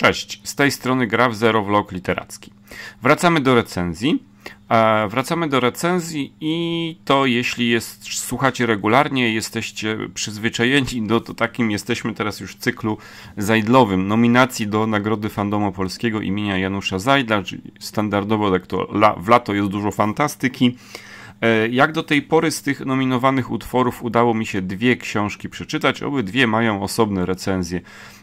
Cześć, z tej strony Graf Zero Vlog Literacki. Wracamy do recenzji. E, wracamy do recenzji i to jeśli jest, słuchacie regularnie, jesteście przyzwyczajeni do to takim jesteśmy teraz już cyklu zajdlowym nominacji do Nagrody Fandomu Polskiego imienia Janusza Zajdla, czyli standardowo tak to la, w lato jest dużo fantastyki, E, jak do tej pory z tych nominowanych utworów udało mi się dwie książki przeczytać, obydwie mają osobne recenzje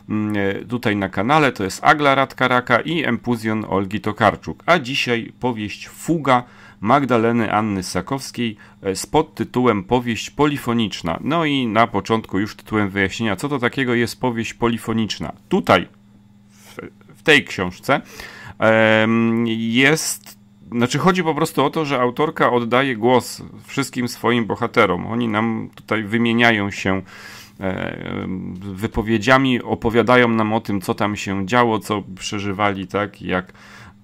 mm, e, tutaj na kanale. To jest Agla Radkaraka i Empuzjon Olgi Tokarczuk. A dzisiaj powieść Fuga Magdaleny Anny Sakowskiej e, z podtytułem Powieść polifoniczna. No i na początku już tytułem wyjaśnienia, co to takiego jest powieść polifoniczna. Tutaj, w tej książce, jest znaczy, chodzi po prostu o to, że autorka oddaje głos wszystkim swoim bohaterom. Oni nam tutaj wymieniają się e, wypowiedziami, opowiadają nam o tym, co tam się działo, co przeżywali, tak, jak,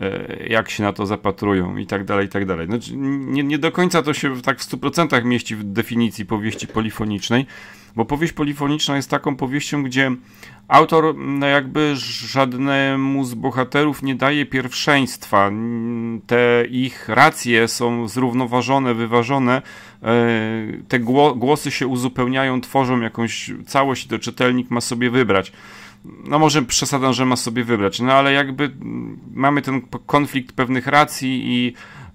e, jak się na to zapatrują i tak dalej, i tak dalej. Znaczy, nie, nie do końca to się tak w 100% mieści w definicji powieści polifonicznej, bo powieść polifoniczna jest taką powieścią, gdzie autor mm, no jakby żadnemu z bohaterów nie daje pierwszeństwa. Mm, te ich racje są zrównoważone, wyważone. E, te głosy się uzupełniają, tworzą jakąś całość i to czytelnik ma sobie wybrać no może przesadam, że ma sobie wybrać, no ale jakby mm, mamy ten konflikt pewnych racji i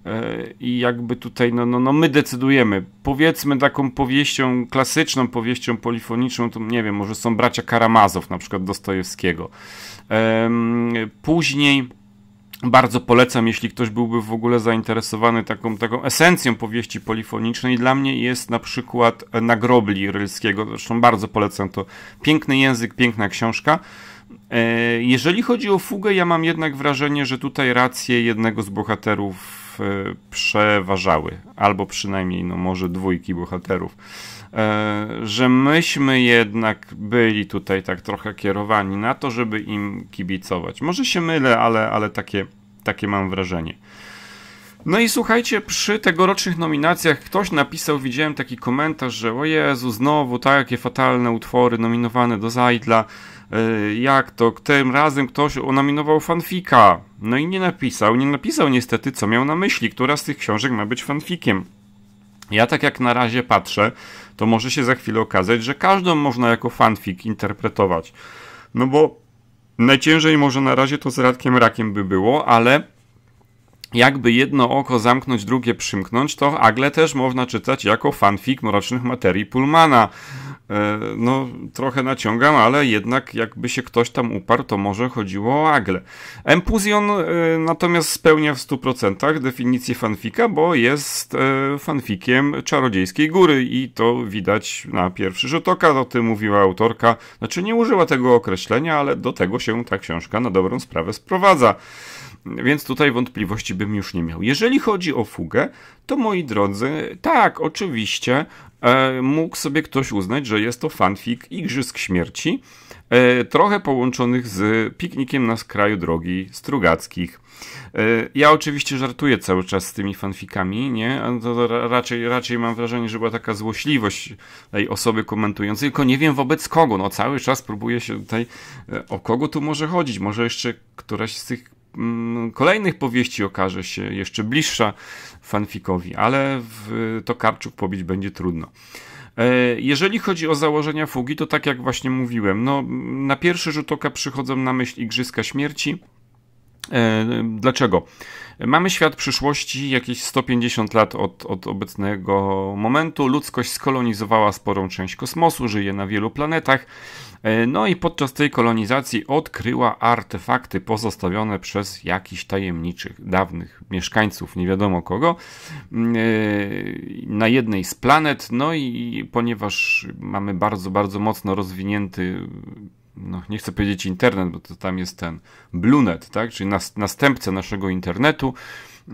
E, i jakby tutaj, no, no, no my decydujemy. Powiedzmy taką powieścią, klasyczną powieścią polifoniczną, to nie wiem, może są bracia Karamazow, na przykład Dostojewskiego. Później bardzo polecam, jeśli ktoś byłby w ogóle zainteresowany taką, taką esencją powieści polifonicznej. Dla mnie jest na przykład Nagrobli Rylskiego, zresztą bardzo polecam to. Piękny język, piękna książka. E, jeżeli chodzi o fugę, ja mam jednak wrażenie, że tutaj rację jednego z bohaterów E, przeważały, albo przynajmniej no, może dwójki bohaterów. E, że myśmy jednak byli tutaj tak trochę kierowani na to, żeby im kibicować. Może się mylę, ale, ale takie, takie mam wrażenie. No i słuchajcie, przy tegorocznych nominacjach ktoś napisał, widziałem taki komentarz, że o Jezu, znowu takie fatalne utwory nominowane do Zajdla. E, jak to, tym razem ktoś nominował fanfika. No i nie napisał, nie napisał niestety, co miał na myśli, która z tych książek ma być fanfikiem. Ja tak jak na razie patrzę, to może się za chwilę okazać, że każdą można jako fanfik interpretować. No bo najciężej może na razie to z Radkiem Rakiem by było, ale jakby jedno oko zamknąć, drugie przymknąć, to Agle też można czytać jako fanfik Mrocznych Materii Pullmana. E, no trochę naciągam, ale jednak jakby się ktoś tam uparł, to może chodziło o Agle. Empuzion e, natomiast spełnia w 100% definicję fanfika, bo jest e, fanfikiem Czarodziejskiej Góry i to widać na pierwszy rzut oka, o tym mówiła autorka. Znaczy nie użyła tego określenia, ale do tego się ta książka na dobrą sprawę sprowadza więc tutaj wątpliwości bym już nie miał. Jeżeli chodzi o fugę, to moi drodzy, tak, oczywiście e, mógł sobie ktoś uznać, że jest to fanfic Igrzysk Śmierci, e, trochę połączonych z piknikiem na skraju drogi Strugackich. E, ja oczywiście żartuję cały czas z tymi fanfikami, nie? raczej, raczej mam wrażenie, że była taka złośliwość tej osoby komentującej, tylko nie wiem wobec kogo. No cały czas próbuję się tutaj, e, o kogo tu może chodzić? Może jeszcze któraś z tych Mm, kolejnych powieści okaże się jeszcze bliższa fanfikowi, ale w Tokarczuk pobić będzie trudno. E, jeżeli chodzi o założenia fugi, to tak jak właśnie mówiłem, no, na pierwszy rzut oka przychodzą na myśl Igrzyska Śmierci, E, dlaczego? Mamy świat przyszłości jakieś 150 lat od, od obecnego momentu. Ludzkość skolonizowała sporą część kosmosu, żyje na wielu planetach. E, no i podczas tej kolonizacji odkryła artefakty pozostawione przez jakichś tajemniczych, dawnych mieszkańców, nie wiadomo kogo, mm, e, na jednej z planet. No i ponieważ mamy bardzo, bardzo mocno rozwinięty no nie chcę powiedzieć internet, bo to tam jest ten Blunet, tak? czyli nas, następca naszego internetu, e,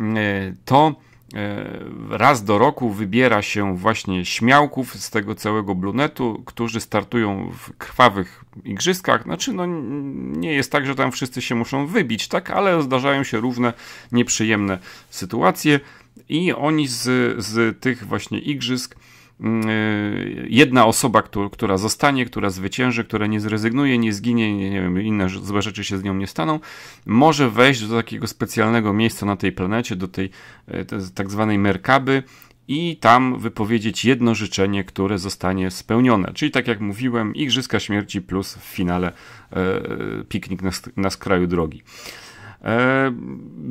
to e, raz do roku wybiera się właśnie śmiałków z tego całego Blunetu, którzy startują w krwawych igrzyskach. Znaczy, no nie jest tak, że tam wszyscy się muszą wybić, tak? Ale zdarzają się różne nieprzyjemne sytuacje i oni z, z tych właśnie igrzysk Mm, y, jedna osoba, która zostanie, która zwycięży, która nie zrezygnuje, nie zginie, nie wiem, inne złe rzeczy się z nią nie staną, może wejść do takiego specjalnego miejsca na tej planecie, do tej e, tak zwanej Merkaby i tam wypowiedzieć jedno życzenie, które zostanie spełnione. Czyli tak jak mówiłem, Igrzyska Śmierci plus w finale e, e piknik na, na skraju drogi. E,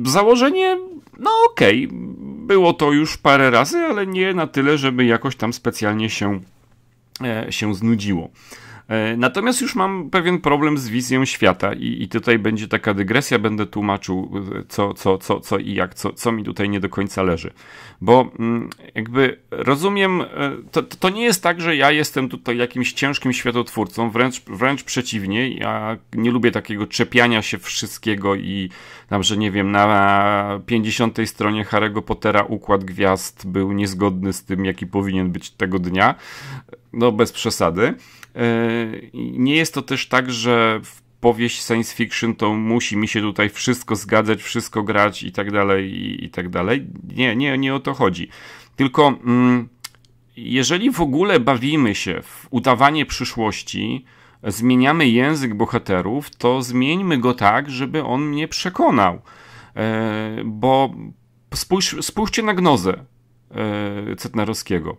założenie, no okej, okay. było to już parę razy, ale nie na tyle, żeby jakoś tam specjalnie się, e, się znudziło. E, natomiast już mam pewien problem z wizją świata i, i tutaj będzie taka dygresja, będę tłumaczył e, co, co, co, co i jak, co, co mi tutaj nie do końca leży. Bo mm, jakby rozumiem, e, to, to nie jest tak, że ja jestem tutaj jakimś ciężkim światotwórcą, wręcz, wręcz przeciwnie, ja nie lubię takiego czepiania się wszystkiego i tam, że nie wiem, na 50 stronie Harry'ego Pottera układ gwiazd był niezgodny z tym, jaki powinien być tego dnia. No bez przesady. Yy, nie jest to też tak, że w powieść science fiction to musi mi się tutaj wszystko zgadzać, wszystko grać i tak dalej, i, i tak dalej. Nie, nie, nie o to chodzi. Tylko mm, jeżeli w ogóle bawimy się w udawanie przyszłości, zmieniamy język bohaterów, to zmieńmy go tak, żeby on mnie przekonał. E, bo spójrz, spójrzcie na gnozę e, Cetnerowskiego.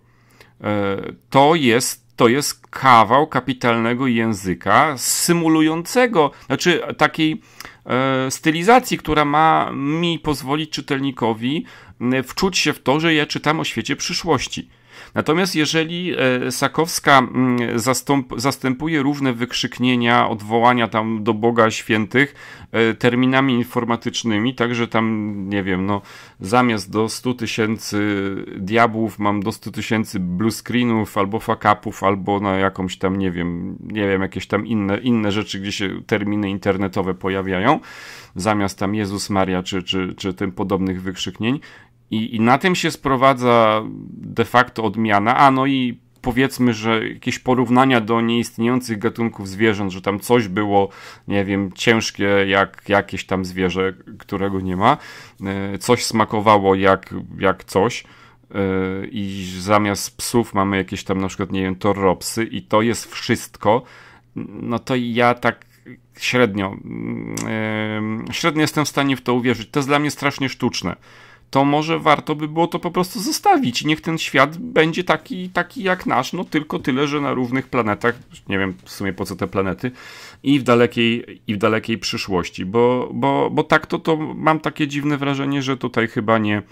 E, to jest to jest kawał kapitalnego języka symulującego, znaczy takiej e, stylizacji, która ma mi pozwolić czytelnikowi e, wczuć się w to, że ja czytam o świecie przyszłości. Natomiast jeżeli e, Sakowska mm, zastąp, zastępuje równe wykrzyknienia, odwołania tam do Boga świętych e, terminami informatycznymi, także tam, nie wiem, no zamiast do 100 tysięcy diabłów mam do 100 tysięcy blue screenów albo fakapów, albo na no, jakąś tam, nie wiem, nie wiem, jakieś tam inne, inne rzeczy, gdzie się terminy internetowe pojawiają, zamiast tam Jezus Maria czy, czy, czy tym podobnych wykrzyknień, i, I na tym się sprowadza de facto odmiana. A no i powiedzmy, że jakieś porównania do nieistniejących gatunków zwierząt, że tam coś było, nie wiem, ciężkie jak jakieś tam zwierzę, którego nie ma, e, coś smakowało jak, jak coś e, i zamiast psów mamy jakieś tam na przykład, nie wiem, torropsy i to jest wszystko, no to ja tak średnio, mm, średnio jestem w stanie w to uwierzyć. To jest dla mnie strasznie sztuczne to może warto by było to po prostu zostawić. Niech ten świat będzie taki, taki jak nasz, no tylko tyle, że na równych planetach, nie wiem w sumie po co te planety, i w dalekiej, i w dalekiej przyszłości, bo, bo, bo tak to, to mam takie dziwne wrażenie, że tutaj chyba nie,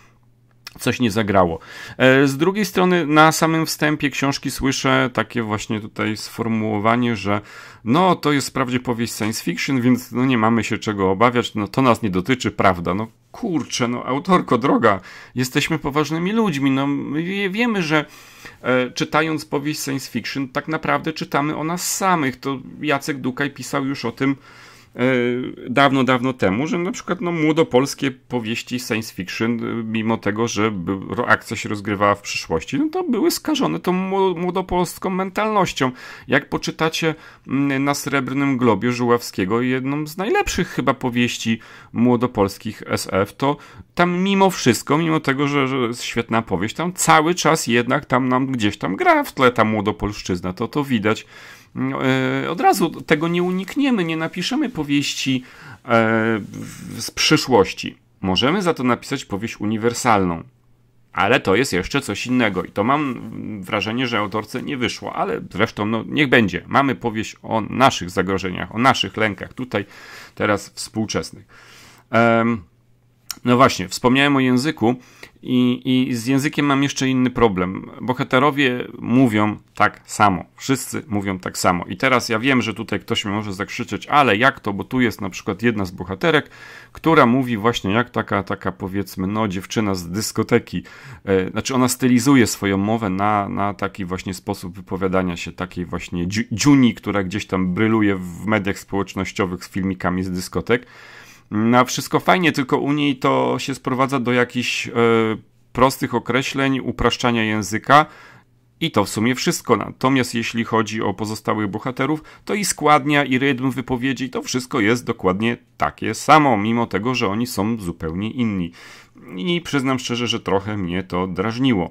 coś nie zagrało. E, z drugiej strony, na samym wstępie książki słyszę takie właśnie tutaj sformułowanie, że no to jest wprawdzie powieść science fiction, więc no nie mamy się czego obawiać, no to nas nie dotyczy, prawda? No kurczę, no autorko, droga, jesteśmy poważnymi ludźmi, no my wiemy, że e, czytając powieść science fiction, tak naprawdę czytamy o nas samych, to Jacek Dukaj pisał już o tym E, dawno, dawno temu, że na przykład no, młodopolskie powieści science fiction, e, mimo tego, że akcja się rozgrywała w przyszłości, no to były skażone tą młodopolską mentalnością. Jak poczytacie na Srebrnym Globie Żuławskiego, jedną z najlepszych chyba powieści młodopolskich SF, to tam mimo wszystko, mimo tego, że, że jest świetna powieść, tam cały czas jednak tam nam gdzieś tam gra w tle ta młodopolszczyzna, to to widać. E, od razu tego nie unikniemy, nie napiszemy powieści e, z przyszłości. Możemy za to napisać powieść uniwersalną. Ale to jest jeszcze coś innego i to mam wrażenie, że autorce nie wyszło, ale zresztą no, niech będzie. Mamy powieść o naszych zagrożeniach, o naszych lękach, tutaj, teraz współczesnych. Um, no właśnie, wspomniałem o języku i, I, z językiem mam jeszcze inny problem. Bohaterowie mówią tak samo. Wszyscy mówią tak samo. I teraz ja wiem, że tutaj ktoś mi może zakrzyczeć, ale jak to, bo tu jest na przykład jedna z bohaterek, która mówi właśnie jak taka, taka powiedzmy, no dziewczyna z dyskoteki. E, znaczy ona stylizuje swoją mowę na, na taki właśnie sposób wypowiadania się, takiej właśnie dziuni, która gdzieś tam bryluje w mediach społecznościowych z filmikami z dyskotek. Na wszystko fajnie, tylko u niej to się sprowadza do jakichś e, prostych określeń, upraszczania języka. I to w sumie wszystko. Natomiast jeśli chodzi o pozostałych bohaterów, to i składnia, i rytm wypowiedzi, to wszystko jest dokładnie takie samo, mimo tego, że oni są zupełnie inni i przyznam szczerze, że trochę mnie to drażniło.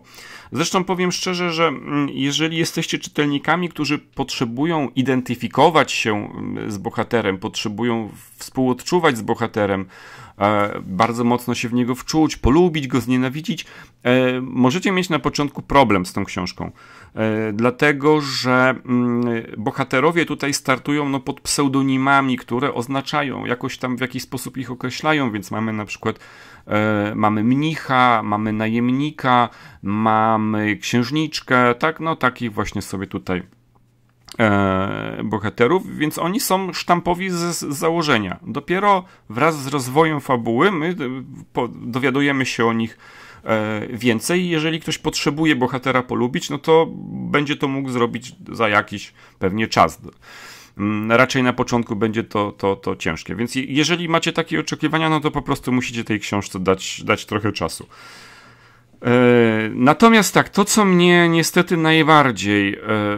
Zresztą powiem szczerze, że mm, jeżeli jesteście czytelnikami, którzy potrzebują identyfikować się mm, z bohaterem, potrzebują współodczuwać z bohaterem, e, bardzo mocno się w niego wczuć, polubić go, znienawidzić, e, możecie mieć na początku problem z tą książką. E, dlatego że mm, bohaterowie tutaj startują no, pod pseudonimami, które oznaczają, jakoś tam w jakiś sposób ich określają, więc mamy na przykład e, mamy mnicha, mamy najemnika, mamy księżniczkę, tak, no takich właśnie sobie tutaj e, bohaterów, więc oni są sztampowi z, z, założenia. Dopiero wraz z rozwojem fabuły my dowiadujemy się o nich E, więcej. Jeżeli ktoś potrzebuje bohatera polubić, no to będzie to mógł zrobić za jakiś pewnie czas. Mm, raczej na początku będzie to, to, to ciężkie. Więc jeżeli macie takie oczekiwania, no to po prostu musicie tej książce dać, dać trochę czasu. E, natomiast tak, to co mnie niestety najbardziej, e,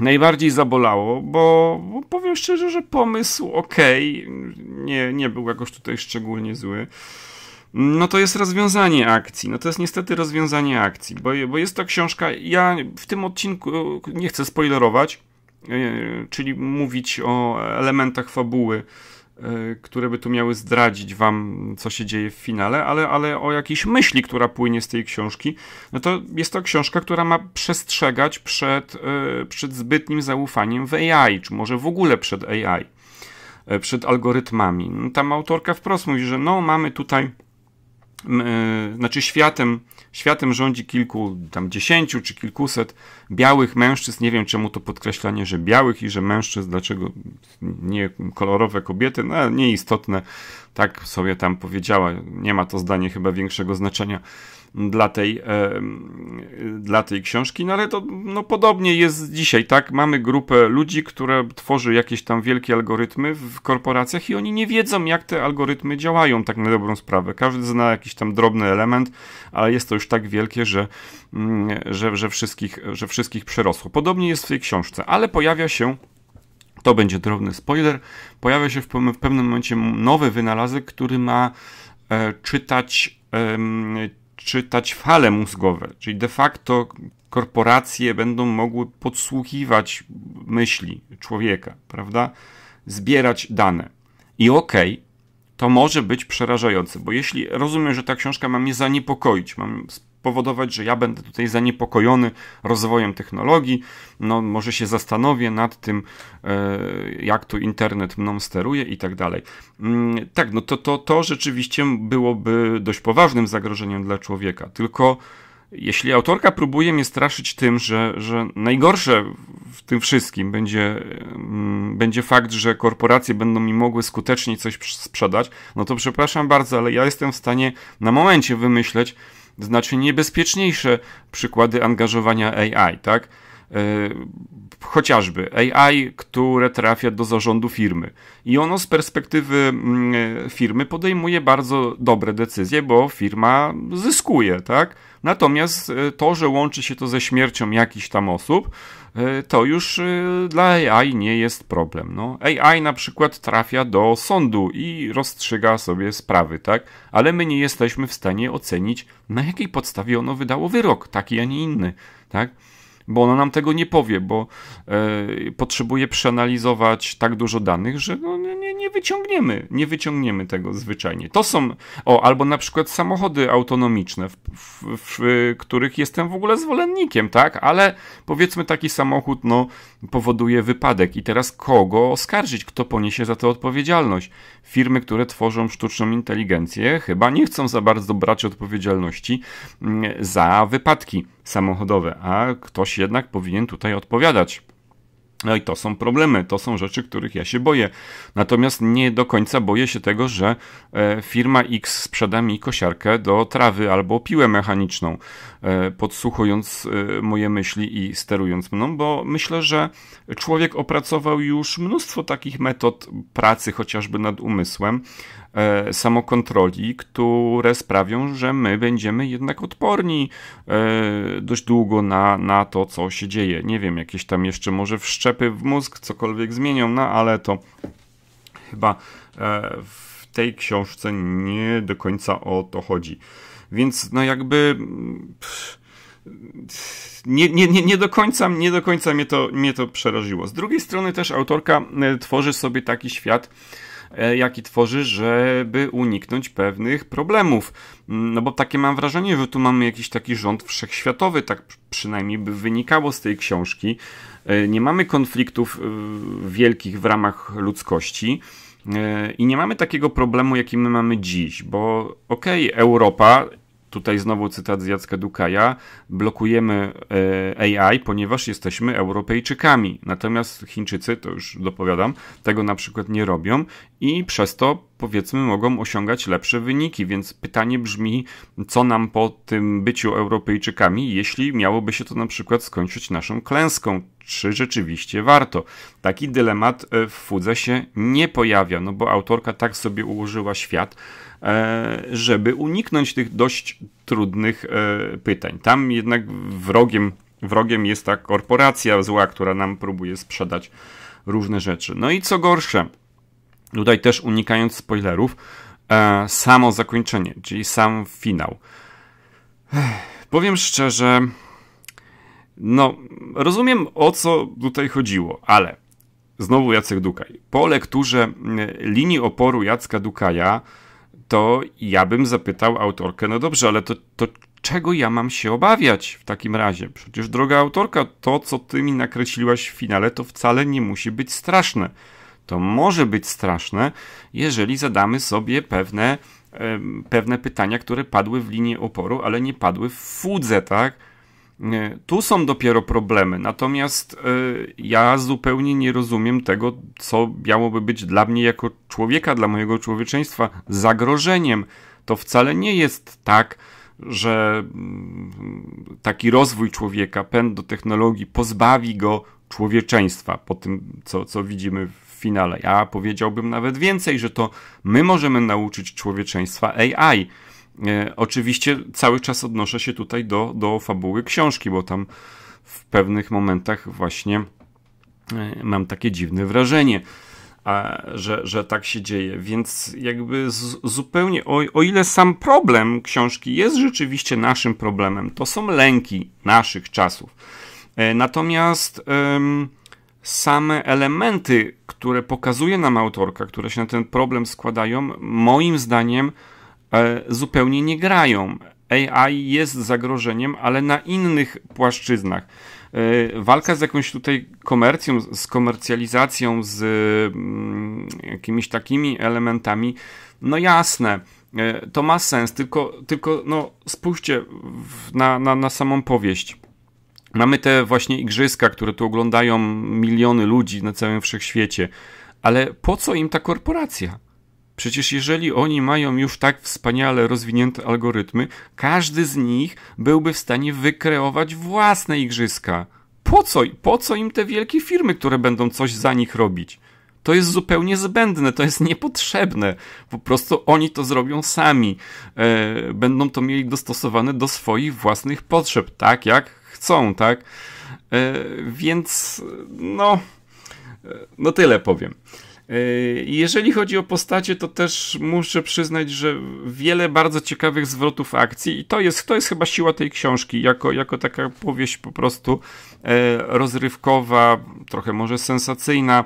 najbardziej zabolało, bo powiem szczerze, że pomysł ok, nie, nie był jakoś tutaj szczególnie zły no to jest rozwiązanie akcji. No to jest niestety rozwiązanie akcji, bo, bo jest to książka. Ja w tym odcinku nie chcę spoilerować, e, czyli mówić o elementach fabuły, e, które by tu miały zdradzić wam, co się dzieje w finale, ale, ale o jakiejś myśli, która płynie z tej książki, no to jest to książka, która ma przestrzegać przed, e, przed zbytnim zaufaniem w AI, czy może w ogóle przed AI, przed algorytmami. Tam autorka wprost mówi, że no, mamy tutaj E, znaczy światem, światem rządzi kilku, tam dziesięciu czy kilkuset białych mężczyzn. Nie wiem czemu to podkreślanie, że białych i że mężczyzn, dlaczego nie kolorowe kobiety, no nieistotne. Tak sobie tam powiedziała. Nie ma to zdanie chyba większego znaczenia dla tej, e, dla tej książki, no ale to no, podobnie jest dzisiaj, tak? Mamy grupę ludzi, które tworzy jakieś tam wielkie algorytmy w korporacjach i oni nie wiedzą, jak te algorytmy działają, tak na dobrą sprawę. Każdy zna jakiś tam drobny element, ale jest to już tak wielkie, że, mm, że, że, wszystkich, że wszystkich przerosło. Podobnie jest w tej książce, ale pojawia się to będzie drobny spoiler, pojawia się w, w pewnym momencie nowy wynalazek, który ma e, czytać, e, czytać fale mózgowe, czyli de facto korporacje będą mogły podsłuchiwać myśli człowieka, prawda? Zbierać dane. I okej, okay, to może być przerażające, bo jeśli rozumiem, że ta książka ma mnie zaniepokoić, mam powodować, że ja będę tutaj zaniepokojony rozwojem technologii. No, może się zastanowię nad tym, e, jak tu internet mną steruje i tak dalej. Mm, tak, no to, to, to rzeczywiście byłoby dość poważnym zagrożeniem dla człowieka. Tylko jeśli autorka próbuje mnie straszyć tym, że, że najgorsze w tym wszystkim będzie, mm, będzie fakt, że korporacje będą mi mogły skuteczniej coś sprzedać, no to przepraszam bardzo, ale ja jestem w stanie na momencie wymyśleć, znacznie niebezpieczniejsze przykłady angażowania AI, tak? E, chociażby AI, które trafia do zarządu firmy. I ono z perspektywy mm, e, firmy podejmuje bardzo dobre decyzje, bo firma zyskuje, tak? Natomiast e, to, że łączy się to ze śmiercią jakichś tam osób, to już dla AI nie jest problem. No, AI na przykład trafia do sądu i rozstrzyga sobie sprawy, tak? Ale my nie jesteśmy w stanie ocenić, na jakiej podstawie ono wydało wyrok, taki, a nie inny, tak? bo ona nam tego nie powie, bo e, potrzebuje przeanalizować tak dużo danych, że no, nie wyciągniemy, nie wyciągniemy tego zwyczajnie. To są, o, albo na przykład samochody autonomiczne, w, w, w, których jestem w ogóle zwolennikiem, tak, ale powiedzmy taki samochód, no, powoduje wypadek i teraz kogo oskarżyć, kto poniesie za to odpowiedzialność? Firmy, które tworzą sztuczną inteligencję, chyba nie chcą za bardzo brać odpowiedzialności mm, za wypadki samochodowe, a ktoś jednak powinien tutaj odpowiadać. No i to są problemy, to są rzeczy, których ja się boję. Natomiast nie do końca boję się tego, że e, firma X sprzeda mi kosiarkę do trawy albo piłę mechaniczną, e, podsłuchując e, moje myśli i sterując mną, bo myślę, że człowiek opracował już mnóstwo takich metod pracy, chociażby nad umysłem, E, samokontroli, które sprawią, że my będziemy jednak odporni e, dość długo na, na to, co się dzieje. Nie wiem, jakieś tam jeszcze może wszczepy w mózg cokolwiek zmienią, no ale to chyba e, w tej książce nie do końca o to chodzi. Więc no jakby mm, nie, nie, nie, nie do końca, nie do końca mnie, to, mnie to przeraziło. Z drugiej strony też autorka tworzy sobie taki świat, E, jaki tworzy, żeby uniknąć pewnych problemów. Mm, no bo takie mam wrażenie, że tu mamy jakiś taki rząd wszechświatowy, tak przynajmniej by wynikało z tej książki. E, nie mamy konfliktów e, wielkich w ramach ludzkości. I nie mamy takiego problemu, jaki my mamy dziś, bo okej, okay, Europa tutaj znowu cytat z Jacka Dukaja, blokujemy e, AI, ponieważ jesteśmy Europejczykami. Natomiast Chińczycy, to już dopowiadam, tego na przykład nie robią i przez to powiedzmy mogą osiągać lepsze wyniki. Więc pytanie brzmi, co nam po tym byciu Europejczykami, jeśli miałoby się to na przykład skończyć naszą klęską czy rzeczywiście warto. Taki dylemat e, w Fudze się nie pojawia, no bo autorka tak sobie ułożyła świat, e, żeby uniknąć tych dość trudnych e, pytań. Tam jednak wrogiem, wrogiem jest ta korporacja zła, która nam próbuje sprzedać różne rzeczy. No i co gorsze, tutaj też unikając spoilerów, samo zakończenie, czyli sam finał. Powiem szczerze, no, rozumiem o co tutaj chodziło, ale znowu Jacek Dukaj. Po lekturze mm, linii oporu Jacka Dukaja, to ja bym zapytał autorkę, no dobrze, ale to, to czego ja mam się obawiać w takim razie? Przecież, droga autorka, to co ty mi nakreśliłaś w finale, to wcale nie musi być straszne. To może być straszne, jeżeli zadamy sobie pewne, pewne pytania, które padły w linii oporu, ale nie padły w fudze, tak? E, tu są dopiero problemy. Natomiast e, ja zupełnie nie rozumiem tego, co miałoby być dla mnie jako człowieka, dla mojego człowieczeństwa zagrożeniem. To wcale nie jest tak, że mm, taki rozwój człowieka, pęd do technologii pozbawi go człowieczeństwa po tym, co, co widzimy w finale. Ja powiedziałbym nawet więcej, że to my możemy nauczyć człowieczeństwa AI E, oczywiście cały czas odnoszę się tutaj do, do fabuły książki, bo tam w pewnych momentach właśnie e, mam takie dziwne wrażenie, a, że, że tak się dzieje. Więc jakby z, zupełnie, o, o ile sam problem książki jest rzeczywiście naszym problemem, to są lęki naszych czasów. E, natomiast same elementy, które pokazuje nam autorka, które się na ten problem składają, moim zdaniem E, zupełnie nie grają. AI jest zagrożeniem, ale na innych płaszczyznach. E, walka z jakąś tutaj komercją, z komercjalizacją, z mm, jakimiś takimi elementami, no jasne, e, to ma sens, tylko, tylko no, spójrzcie na, na, na samą powieść. Mamy te właśnie igrzyska, które tu oglądają miliony ludzi na całym wszechświecie, ale po co im ta korporacja? Przecież jeżeli oni mają już tak wspaniale rozwinięte algorytmy, każdy z nich byłby w stanie wykreować własne igrzyska. Po co, po co im te wielkie firmy, które będą coś za nich robić? To jest zupełnie zbędne, to jest niepotrzebne. Po prostu oni to zrobią sami. E, będą to mieli dostosowane do swoich własnych potrzeb, tak jak chcą, tak? E, więc no, e, no tyle powiem. Jeżeli chodzi o postacie, to też muszę przyznać, że wiele bardzo ciekawych zwrotów akcji i to jest, to jest chyba siła tej książki, jako, jako taka powieść po prostu e, rozrywkowa, trochę może sensacyjna,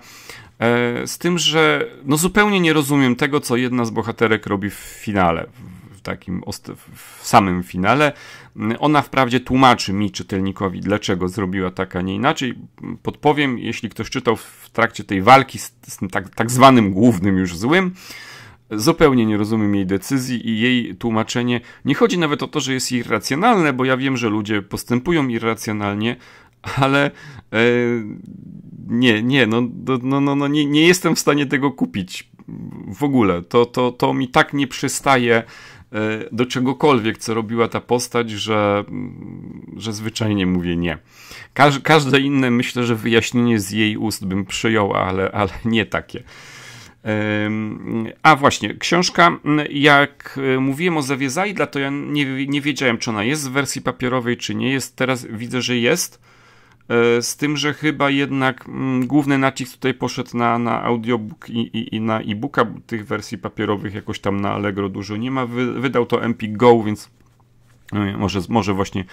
e, z tym, że no zupełnie nie rozumiem tego, co jedna z bohaterek robi w finale, w takim w samym finale. Ona wprawdzie tłumaczy mi, czytelnikowi, dlaczego zrobiła tak, a nie inaczej. Podpowiem, jeśli ktoś czytał w trakcie tej walki z, z tym tak, tak zwanym głównym już złym, zupełnie nie rozumiem jej decyzji i jej tłumaczenie. Nie chodzi nawet o to, że jest irracjonalne, bo ja wiem, że ludzie postępują irracjonalnie, ale e, nie, nie, no, no, no, no nie, nie jestem w stanie tego kupić w ogóle. To, to, to mi tak nie przystaje E, do czegokolwiek, co robiła ta postać, że, że zwyczajnie mówię nie. Każ, każde inne myślę, że wyjaśnienie z jej ust bym przyjął, ale, ale nie takie. A właśnie, książka, jak e, mówiłem o Zawiezajdla, to ja nie, nie wiedziałem, czy ona jest w wersji papierowej, czy nie jest. Teraz widzę, że jest E, z tym, że chyba jednak mm, główny nacisk tutaj poszedł na, na audiobook i, i, i na e-booka. Tych wersji papierowych jakoś tam na Allegro dużo nie ma. wydał to MP Go, więc no, może, może właśnie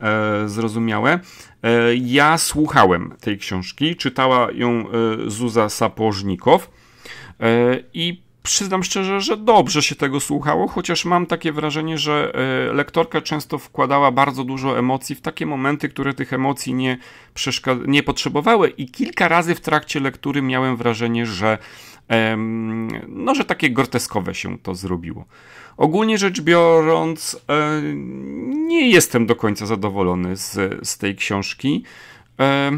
e, zrozumiałe. E, ja słuchałem tej książki, czytała ją e, Zuza Sapożnikow e, i przyznam szczerze, że dobrze się tego słuchało, chociaż mam takie wrażenie, że e, lektorka często wkładała bardzo dużo emocji w takie momenty, które tych emocji nie, przeszkad- nie potrzebowały i kilka razy w trakcie lektury miałem wrażenie, że no, że takie groteskowe się to zrobiło. Ogólnie rzecz biorąc, e, nie jestem do końca zadowolony z, z tej książki. E,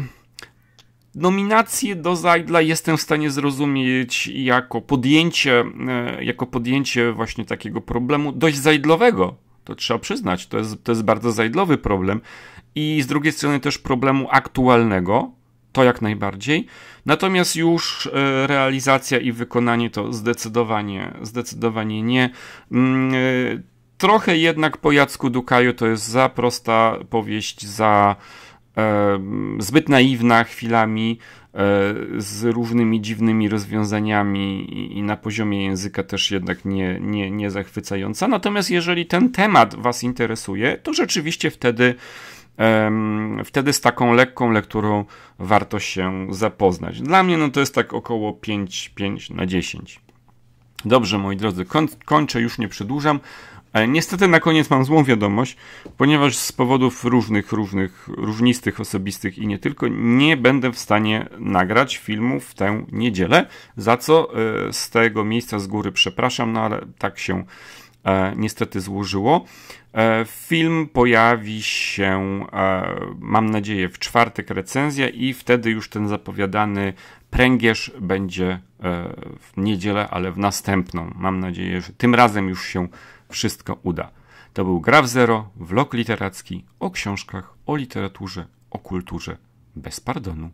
Nominację do Zajdla jestem w stanie zrozumieć jako podjęcie, e, jako podjęcie właśnie takiego problemu dość zajdlowego. To trzeba przyznać, to jest, to jest bardzo zajdlowy problem. I z drugiej strony też problemu aktualnego, to jak najbardziej. Natomiast już e, realizacja i wykonanie to zdecydowanie, zdecydowanie nie. Mm, e, trochę jednak po Jacku Dukaju to jest za prosta powieść, za zbyt naiwna chwilami, e, z różnymi dziwnymi rozwiązaniami i na poziomie języka też jednak nie, nie, nie zachwycająca. Natomiast jeżeli ten temat Was interesuje, to rzeczywiście wtedy. Wtedy z taką lekką lekturą warto się zapoznać. Dla mnie no to jest tak około 5, 5 na 10. Dobrze, moi drodzy, kończę, już nie przedłużam niestety na koniec mam złą wiadomość, ponieważ z powodów różnych, różnych, różnistych, osobistych i nie tylko, nie będę w stanie nagrać filmu w tę niedzielę, za co e, z tego miejsca z góry przepraszam, no ale tak się e, niestety złożyło. E, film pojawi się, mam nadzieję, w czwartek recenzja i wtedy już ten zapowiadany pręgierz będzie w niedzielę, ale w następną. Mam nadzieję, że tym razem już się wszystko uda. To był Graf Zero, vlog literacki o książkach, o literaturze, o kulturze bez pardonu.